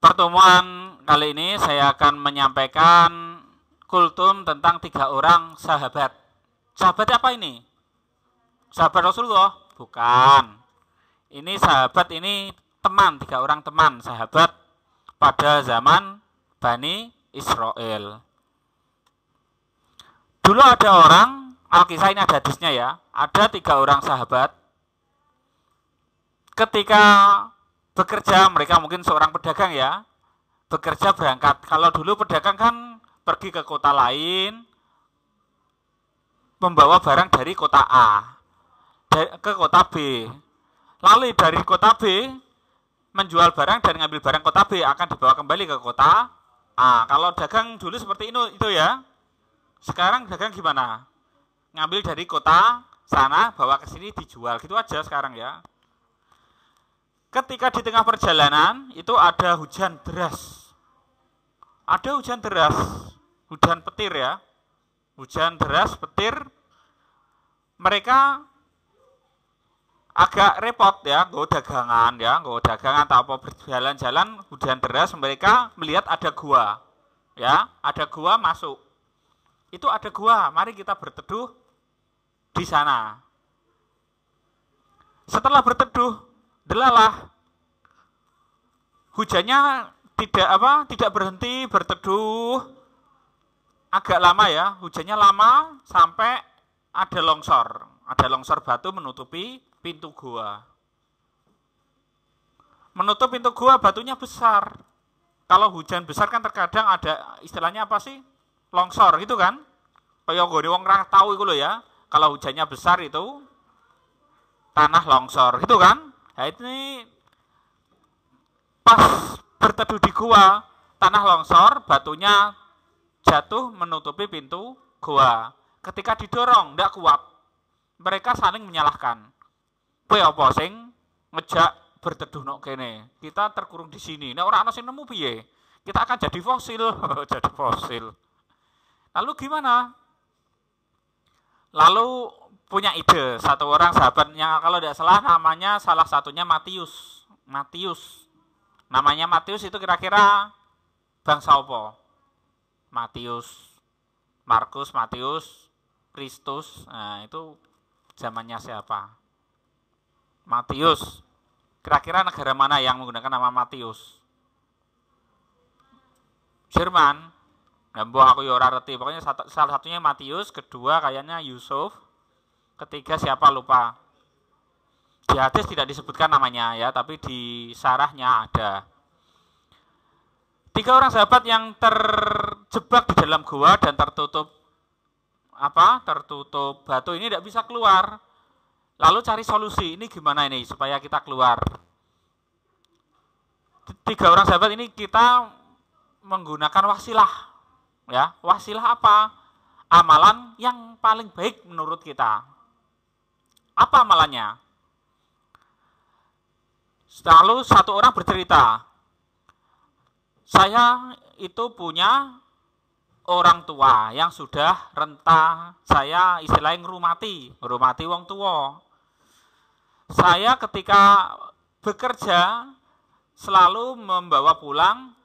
Pertemuan kali ini saya akan menyampaikan kultum tentang tiga orang sahabat. Sahabat apa ini? Sahabat Rasulullah? Bukan. Ini sahabat ini teman, tiga orang teman sahabat pada zaman Bani Israel. Dulu ada orang, Alkisah ini ada hadisnya ya, ada tiga orang sahabat. Ketika bekerja mereka mungkin seorang pedagang ya bekerja berangkat kalau dulu pedagang kan pergi ke kota lain membawa barang dari kota A ke kota B lalu dari kota B menjual barang dan ngambil barang kota B akan dibawa kembali ke kota A kalau dagang dulu seperti itu itu ya sekarang dagang gimana ngambil dari kota sana bawa ke sini dijual gitu aja sekarang ya Ketika di tengah perjalanan itu ada hujan deras. Ada hujan deras, hujan petir ya. Hujan deras, petir. Mereka agak repot ya, nggak dagangan ya, nggak dagangan tak apa berjalan-jalan hujan deras mereka melihat ada gua. Ya, ada gua masuk. Itu ada gua, mari kita berteduh di sana. Setelah berteduh, belalah. Hujannya tidak apa? Tidak berhenti berteduh. Agak lama ya, hujannya lama sampai ada longsor. Ada longsor batu menutupi pintu gua. Menutup pintu gua batunya besar. Kalau hujan besar kan terkadang ada istilahnya apa sih? Longsor gitu kan? Kayak gue wong tahu itu loh ya. Kalau hujannya besar itu tanah longsor gitu kan? nah ini pas berteduh di gua tanah longsor batunya jatuh menutupi pintu gua ketika didorong tidak kuat mereka saling menyalahkan kowe apa sing ngejak berteduh nok kene kita terkurung di sini nah orang ana sing nemu piye kita akan jadi fosil jadi fosil lalu gimana lalu punya ide satu orang yang kalau tidak salah namanya salah satunya Matius Matius namanya Matius itu kira-kira bangsa apa Matius Markus Matius Kristus nah itu zamannya siapa Matius kira-kira negara mana yang menggunakan nama Matius Jerman Nah, aku yo ya, ora Pokoknya salah satunya Matius, kedua kayaknya Yusuf, Ketiga siapa lupa. Di hadis tidak disebutkan namanya ya, tapi di sarahnya ada. Tiga orang sahabat yang terjebak di dalam gua dan tertutup apa? Tertutup batu ini tidak bisa keluar. Lalu cari solusi. Ini gimana ini supaya kita keluar? Tiga orang sahabat ini kita menggunakan wasilah. Ya, wasilah apa? Amalan yang paling baik menurut kita. Apa amalannya? Lalu satu orang bercerita, saya itu punya orang tua yang sudah renta, saya istilahnya ngerumati, ngerumati wong tua. Saya ketika bekerja selalu membawa pulang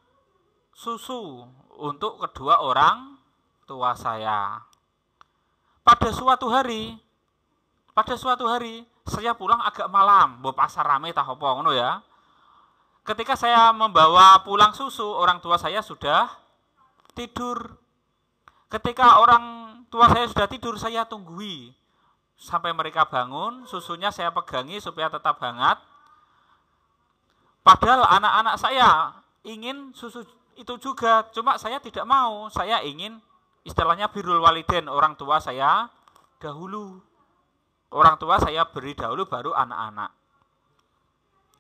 susu untuk kedua orang tua saya. Pada suatu hari, pada suatu hari saya pulang agak malam, bu pasar rame tah apa ngono ya. Ketika saya membawa pulang susu, orang tua saya sudah tidur. Ketika orang tua saya sudah tidur, saya tunggui sampai mereka bangun, susunya saya pegangi supaya tetap hangat. Padahal anak-anak saya ingin susu itu juga, cuma saya tidak mau. Saya ingin istilahnya birul waliden orang tua saya dahulu orang tua saya beri dahulu baru anak-anak.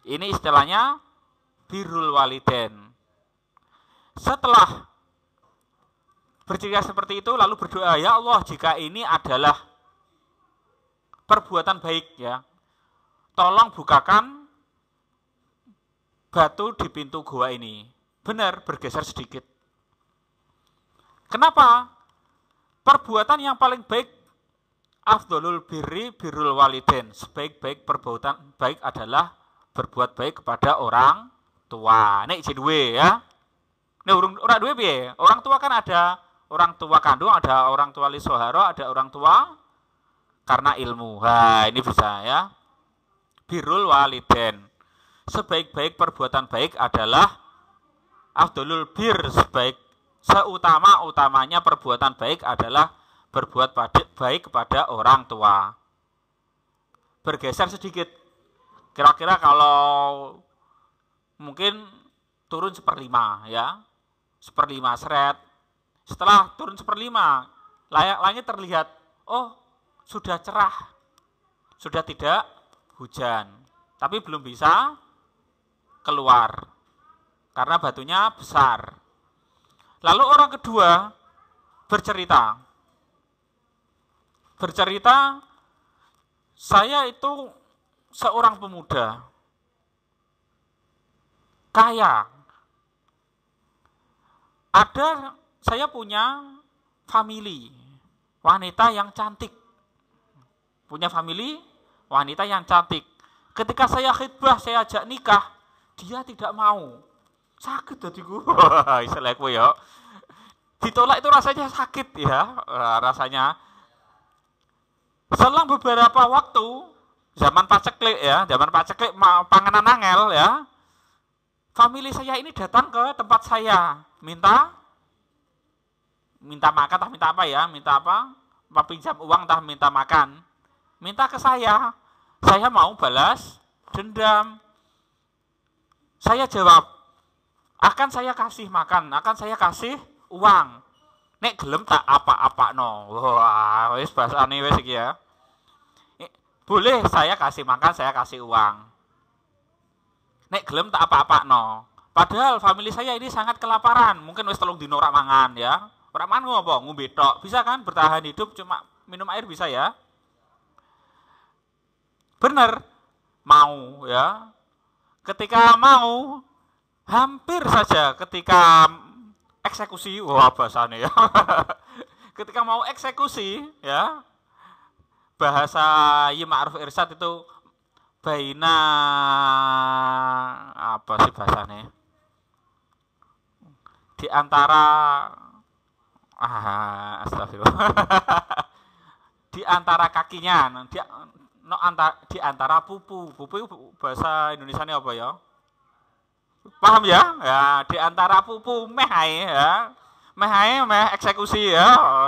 Ini istilahnya birul waliden. Setelah bercerita seperti itu lalu berdoa, ya Allah jika ini adalah perbuatan baik ya. Tolong bukakan batu di pintu gua ini. Benar, bergeser sedikit. Kenapa? Perbuatan yang paling baik afdolul birri birrul walidin. Sebaik-baik perbuatan baik adalah berbuat baik kepada orang tua. Nek jadi ya. Nek urung ora duwe piye? Orang tua kan ada orang tua kandung, ada orang tua lisoharo, ada orang tua karena ilmu. Ha, ini bisa ya. Birrul walidin. Sebaik-baik perbuatan baik adalah afdolul bir sebaik seutama-utamanya perbuatan baik adalah berbuat baik kepada orang tua. Bergeser sedikit, kira-kira kalau mungkin turun seperlima ya, seperlima seret. Setelah turun seperlima, layak langit terlihat, oh sudah cerah, sudah tidak hujan, tapi belum bisa keluar karena batunya besar. Lalu orang kedua bercerita, bercerita, saya itu seorang pemuda kaya. Ada saya punya family wanita yang cantik. Punya family wanita yang cantik. Ketika saya khidbah, saya ajak nikah, dia tidak mau. Sakit dadiku. gue ya. Ditolak itu rasanya sakit ya, rasanya Selang beberapa waktu, zaman paceklik ya, zaman paceklik panganan angel ya, family saya ini datang ke tempat saya, minta minta makan tah minta apa ya, minta apa? Mau pinjam uang tah minta makan. Minta ke saya, saya mau balas dendam. Saya jawab, akan saya kasih makan, akan saya kasih uang nek gelem tak apa apa no, Wah, wis bahasane wis iki ya. Boleh saya kasih makan, saya kasih uang. Nek gelem tak apa apa no, Padahal family saya ini sangat kelaparan, mungkin wis telung dino mangan ya. Ora mangan ngopo? Ngombe tok. Bisa kan bertahan hidup cuma minum air bisa ya? Bener. Mau ya. Ketika mau hampir saja ketika eksekusi wah bahasanya ya ketika mau eksekusi ya bahasa Yima'ruf Irsat itu baina apa sih bahasanya di antara ah astagfirullah di antara kakinya di no anta, di antara pupu pupu bahasa Indonesia ini apa ya Paham ya? Ya, di antara pupu meh ya. Meh meh eksekusi ya.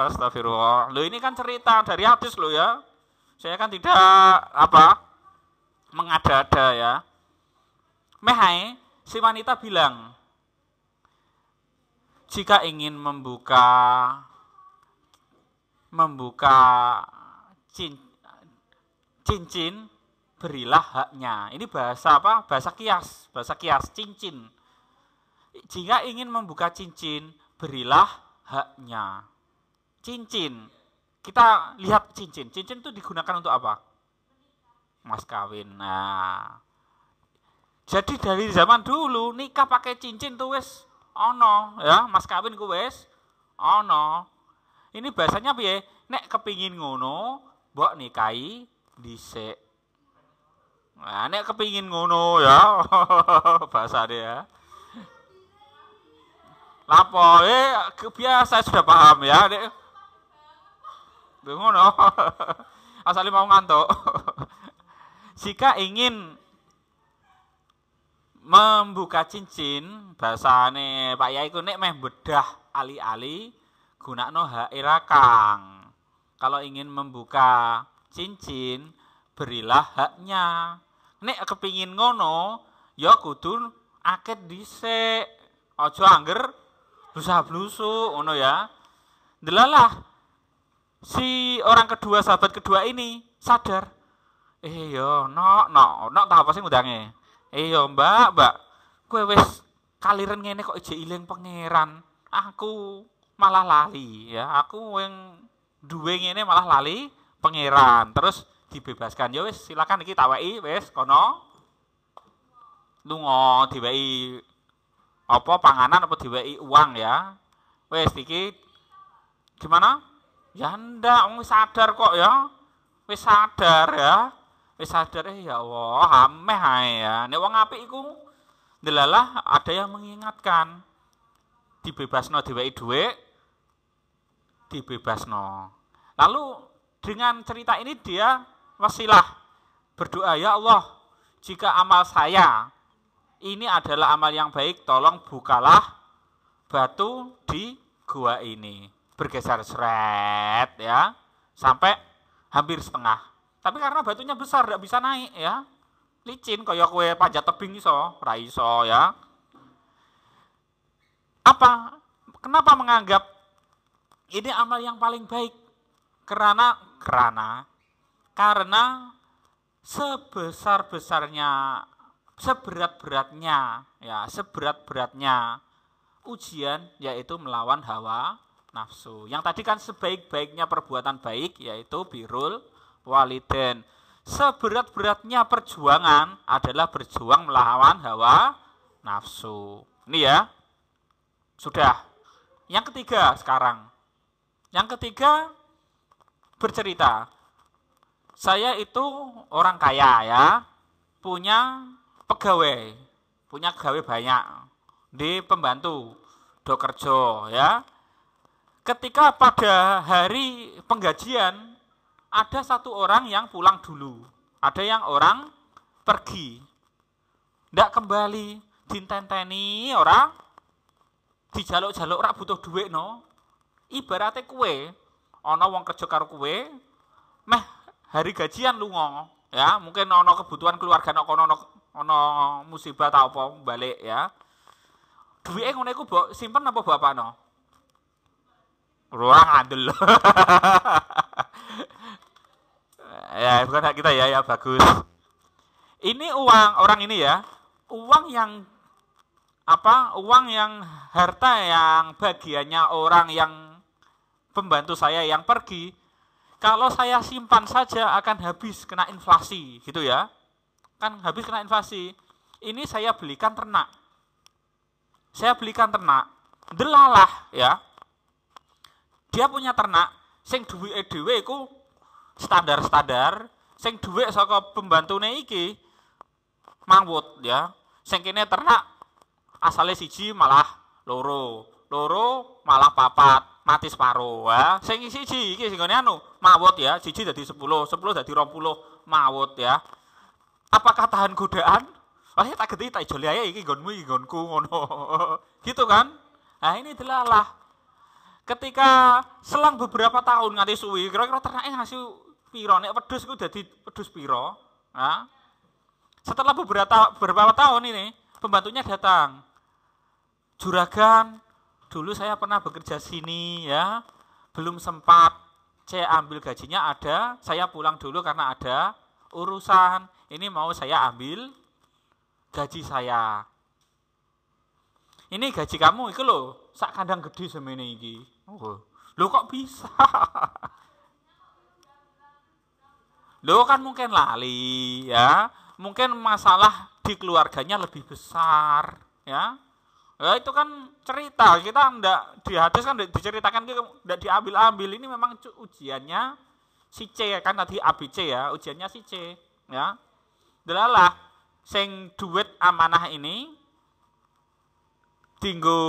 Astagfirullah. lo ini kan cerita dari hadis lo ya. Saya kan tidak apa? mengada-ada ya. Meh si wanita bilang, jika ingin membuka membuka cin, cincin berilah haknya. Ini bahasa apa? Bahasa kias, bahasa kias cincin. Jika ingin membuka cincin, berilah haknya. Cincin. Kita lihat cincin. Cincin itu digunakan untuk apa? Mas kawin. Nah. Jadi dari zaman dulu nikah pakai cincin tuh wes ono ya, mas kawin ku wis ono. Ini bahasanya piye? Nek kepingin ngono, mbok nikahi dhisik. Nah, nek kepingin ngono ya, bahasa dia. Ya. Lapo, eh, kebiasa sudah paham ya, nek. Ngono. Asalnya mau ngantuk. Jika ingin membuka cincin, bahasane Pak Yai ku nek meh bedah ali-ali gunakno hakira Kalau ingin membuka cincin, berilah haknya nek kepingin ngono ya kudu akeh dhisik. Aja angger blusa-blusu ngono ya. Delalah si orang kedua sahabat kedua ini sadar. Eh yo, no, no, no tak apa sih ngudange. Eh yo, Mbak, Mbak. Kowe wis kaliren ngene kok ije ileng pangeran. Aku malah lali ya. Aku yang duwe ngene malah lali pangeran. Terus dibebaskan. Ya wis, silakan iki taweki wis kono lunga diweki apa panganan apa diweki uang ya. Wis iki gimana? Ya ndak wis sadar kok ya. Wis sadar ya. Wis sadar eh ya Allah, ameh ae ya. Nek wong apik iku delalah ada yang mengingatkan. Dibebasno diweki duit dibebasno. Lalu dengan cerita ini dia wasilah berdoa ya Allah jika amal saya ini adalah amal yang baik tolong bukalah batu di gua ini bergeser seret ya sampai hampir setengah tapi karena batunya besar tidak bisa naik ya licin kaya kue panjat tebing iso raiso ya apa kenapa menganggap ini amal yang paling baik karena karena karena sebesar-besarnya seberat-beratnya ya seberat-beratnya ujian yaitu melawan hawa nafsu. Yang tadi kan sebaik-baiknya perbuatan baik yaitu birul waliden. Seberat-beratnya perjuangan adalah berjuang melawan hawa nafsu. Ini ya. Sudah. Yang ketiga sekarang. Yang ketiga bercerita saya itu orang kaya ya, punya pegawai, punya pegawai banyak di pembantu do ya. Ketika pada hari penggajian ada satu orang yang pulang dulu, ada yang orang pergi, ndak kembali, dintenteni orang, di jaluk jaluk orang butuh duit no. Ibaratnya kue, ono wong kerja karo kue, meh hari gajian lu ngong ya mungkin ono kebutuhan keluarga ono ono ono musibah tau apa balik ya duit yang ono mbok simpen apa bapak no ruang adil ya bukan hak kita ya ya bagus ini uang orang ini ya uang yang apa uang yang harta yang bagiannya orang yang pembantu saya yang pergi kalau saya simpan saja akan habis kena inflasi gitu ya. Kan habis kena inflasi. Ini saya belikan ternak. Saya belikan ternak. Delalah ya. Dia punya ternak sing duwe edw, ku standar-standar, sing duwe saka pembantu iki mangut ya. Sing kene ternak asale siji malah loro, loro malah papat, mati separuh Ya. Sing siji iki sing anu mawut ya, siji jadi sepuluh, sepuluh jadi 20 mawut ya. Apakah tahan godaan? Wah, tak gede tak joli ya, ini gonmu, ini gonku, ngono. Gitu kan? Nah, ini lah. Ketika selang beberapa tahun nganti suwi, kira-kira ternaknya ngasih piro nek pedus itu pedus pedus piro? Nah. Setelah beberapa beberapa tahun ini, pembantunya datang. Juragan, dulu saya pernah bekerja sini ya, belum sempat saya ambil gajinya ada, saya pulang dulu karena ada urusan. Ini mau saya ambil gaji saya. Ini gaji kamu itu loh, sak kandang gede semene iki. Oh. Loh kok bisa? Loh kan mungkin lali ya, mungkin masalah di keluarganya lebih besar ya. Ya itu kan cerita, kita enggak di hadis kan diceritakan enggak diambil-ambil. Ini memang ujiannya si C ya kan tadi ABC ya, ujiannya si C ya. Delalah sing duit amanah ini tinggu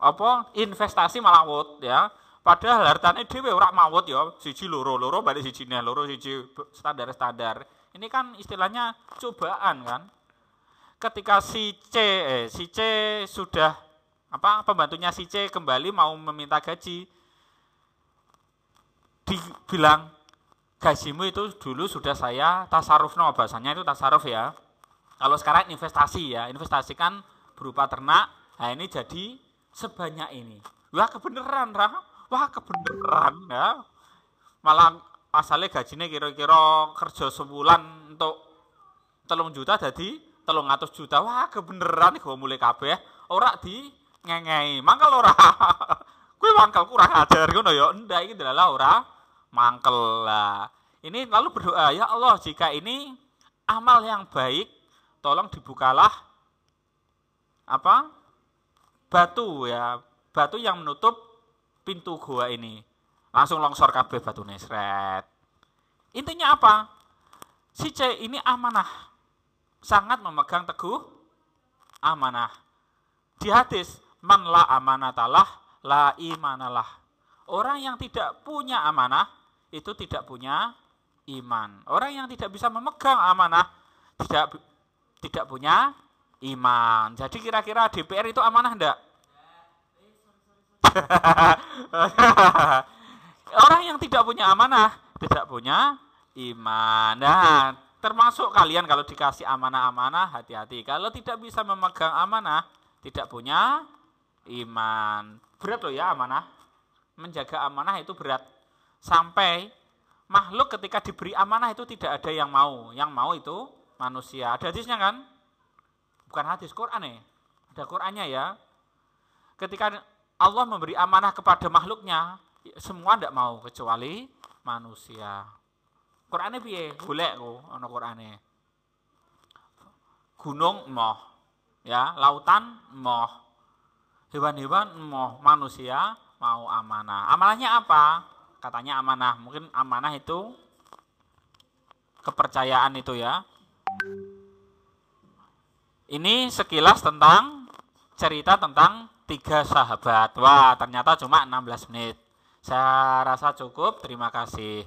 apa investasi malah wot ya. Padahal hartanya dia ora mawut ya, siji loro-loro balik siji nah, loro siji standar-standar. Ini kan istilahnya cobaan kan ketika si C, eh, si C sudah apa pembantunya si C kembali mau meminta gaji, dibilang gajimu itu dulu sudah saya tasaruf no, bahasanya itu tasaruf ya. Kalau sekarang investasi ya, investasi kan berupa ternak, nah ini jadi sebanyak ini. Wah kebenaran rah? Wah kebenaran ya. Malah asalnya gajinya kira-kira kerja sebulan untuk telung juta jadi telung ngatus juta wah kebeneran nih mulai kabeh ora di ngengei mangkel ora gue mangkel kurang ajar gue ya ndak ini adalah ora mangkel lah ini lalu berdoa ya Allah jika ini amal yang baik tolong dibukalah apa batu ya batu yang menutup pintu gua ini langsung longsor kabeh batu nesret intinya apa si C ini amanah sangat memegang teguh amanah. Di hadis, man la amanatalah, la imanalah. Orang yang tidak punya amanah, itu tidak punya iman. Orang yang tidak bisa memegang amanah, tidak tidak punya iman. Jadi kira-kira DPR itu amanah enggak? Orang yang tidak punya amanah, tidak punya iman. Nah, Termasuk kalian kalau dikasih amanah-amanah, hati-hati. Kalau tidak bisa memegang amanah, tidak punya iman. Berat loh ya amanah. Menjaga amanah itu berat. Sampai makhluk ketika diberi amanah itu tidak ada yang mau. Yang mau itu manusia. Ada hadisnya kan? Bukan hadis, Quran ya. Ada Qurannya ya. Ketika Allah memberi amanah kepada makhluknya, semua tidak mau kecuali manusia. Qur'ane piye? Golek ku ana Qur'ane. Gunung moh. ya, lautan moh. Hewan-hewan moh, manusia mau amanah. Amanahnya apa? Katanya amanah. Mungkin amanah itu kepercayaan itu ya. Ini sekilas tentang cerita tentang tiga sahabat. Wah, ternyata cuma 16 menit. Saya rasa cukup. Terima kasih.